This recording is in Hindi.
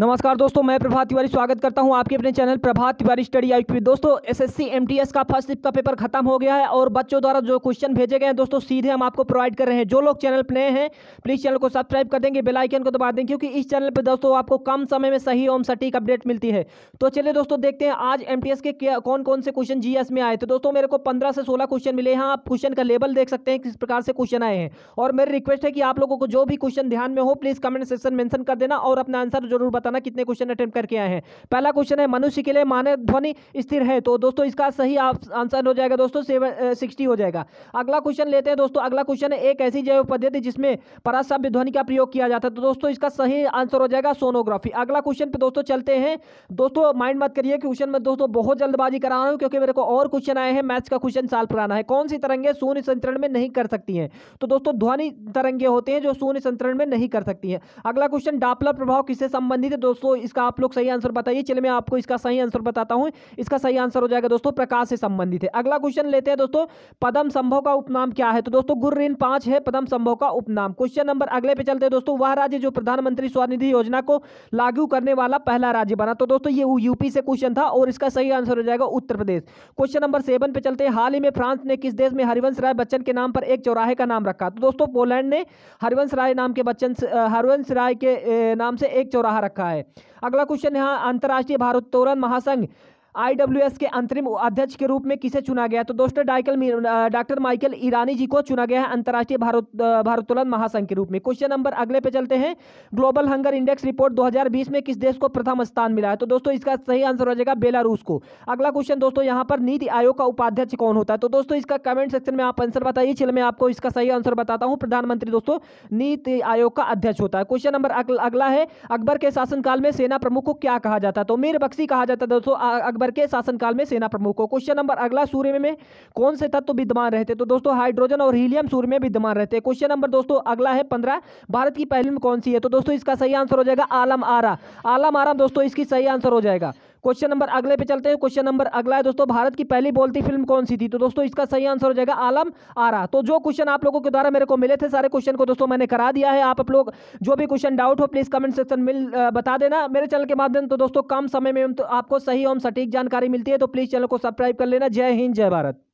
नमस्कार दोस्तों मैं प्रभात तिवारी स्वागत करता हूं आपके अपने channel Prabhat Tiwari study I Q दोस्तों एसएससी एमटीएस का फर्स्ट का पेपर खत्म हो गया है और बच्चों द्वारा जो क्वेश्चन भेजे गए हैं दोस्तों सीधे हम आपको प्रोवाइड कर रहे हैं जो लोग चैनल पर नए हैं प्लीज़ चैनल को सब्सक्राइब कर देंगे बेलाइकन को दबा देंगे क्योंकि इस चैनल पर दोस्तों आपको कम समय में सही एवं सटीक अपडेट मिलती है तो चलिए दोस्तों देखते हैं आज एम के कौन कौन से क्वेश्चन जी में आए तो दोस्तों मेरे को पंद्रह से सोलह क्वेश्चन मिले हैं हाँ, आप क्वेश्चन का लेवल देख सकते हैं किस प्रकार से क्वेश्चन आए हैं और मेरी रिक्वेस्ट है कि आप लोगों को जो भी क्वेश्चन ध्यान में हो प्लीज़ कमेंट सेक्शन मैंशन कर देना और अपना आंसर जरूर बता बताना कितने क्वेश्चन अटेम्प्ट करके आए हैं पहला क्वेश्चन है मनुष्य के लिए मानव ध्वनि स्थिर है तो दोस्तों इसका सही आंसर हो जाएगा दोस्तों सेवन सिक्सटी हो जाएगा अगला क्वेश्चन लेते हैं दोस्तों अगला क्वेश्चन है एक ऐसी जैव पद्धति जिसमें परासभ्य ध्वनि का प्रयोग किया जाता है तो दोस्तों इसका सही आंसर हो जाएगा सोनोग्राफी अगला क्वेश्चन पे दोस्तों चलते हैं दोस्तों माइंड मत करिए क्वेश्चन में दोस्तों बहुत जल्दबाजी करा रहा हूँ क्योंकि मेरे को और क्वेश्चन आए हैं मैथ्स का क्वेश्चन साल पुराना है कौन सी तरंगे शून्य संतरण में नहीं कर सकती हैं तो दोस्तों ध्वनि तरंगे होते हैं जो शून्य संतरण में नहीं कर सकती हैं अगला क्वेश्चन डापला प्रभाव किससे संबंधित दोस्तों इसका आप लोग सही आंसर बताइए चलिए मैं आपको इसका सही आंसर बताता हूँ इसका सही आंसर हो जाएगा दोस्तों प्रकाश से संबंधित है अगला क्वेश्चन लेते हैं दोस्तों पदम संभव का उपनाम क्या है तो दोस्तों गुर पांच है पदम संभव का उपनाम क्वेश्चन नंबर अगले पे चलते हैं दोस्तों वह राज्य जो प्रधानमंत्री स्वनिधि योजना को लागू करने वाला पहला राज्य बना तो दोस्तों ये यूपी से क्वेश्चन था और इसका सही आंसर हो जाएगा Uttar Pradesh question number seven पे चलते हैं हाल ही में फ्रांस ने किस देश में हरिवंश राय बच्चन के नाम पर एक चौराहे का नाम रखा तो दोस्तों पोलैंड ने हरिवंश राय नाम के बच्चन हरिवंश राय के नाम से एक चौराहा रखा है अगला क्वेश्चन है अंतर्राष्ट्रीय भारोत्तोलन महासंघ आईडब्ल्यूएस के अंतरिम अध्यक्ष के रूप में किसे चुना गया तो दोस्तों डाइकल डॉक्टर माइकल ईरानी जी को चुना गया है अंतर्राष्ट्रीय भारत भारोत्तोलन महासंघ के रूप में क्वेश्चन नंबर अगले पे चलते हैं ग्लोबल हंगर इंडेक्स रिपोर्ट 2020 में किस देश को प्रथम स्थान मिला है तो दोस्तों इसका सही आंसर हो जाएगा बेलारूस को अगला क्वेश्चन दोस्तों यहाँ पर नीति आयोग का उपाध्यक्ष कौन होता है तो दोस्तों इसका कमेंट सेक्शन में आप आंसर बताइए चलिए मैं आपको इसका सही आंसर बताता हूँ प्रधानमंत्री दोस्तों नीति आयोग का अध्यक्ष होता है क्वेश्चन नंबर अगला है अकबर के शासनकाल में सेना प्रमुख को क्या कहा जाता है तो मीर बख्शी कहा जाता है दोस्तों अकबर के शासनकाल में सेना प्रमुख को क्वेश्चन नंबर अगला सूर्य में कौन से तत्व विद्यमान रहते तो दोस्तों हाइड्रोजन और हीलियम सूर्य में विद्यमान रहते हैं क्वेश्चन नंबर दोस्तों अगला है पंद्रह भारत की पहली कौन सी है तो दोस्तों इसका सही आंसर हो जाएगा आलम आरा आलम आराम दोस्तों इसकी सही आंसर हो जाएगा क्वेश्चन नंबर अगले पे चलते हैं क्वेश्चन नंबर अगला है दोस्तों भारत की पहली बोलती फिल्म कौन सी थी तो दोस्तों इसका सही आंसर हो जाएगा आलम आरा तो जो क्वेश्चन आप लोगों के द्वारा मेरे को मिले थे सारे क्वेश्चन को दोस्तों मैंने करा दिया है आप लोग जो भी क्वेश्चन डाउट हो प्लीज कमेंट सेक्शन मिल बता देना मेरे चैनल के माध्यम तो दोस्तों कम समय में तो आपको सही एवं सटीक जानकारी मिलती है तो प्लीज चैनल को सब्सक्राइब कर लेना जय हिंद जय भारत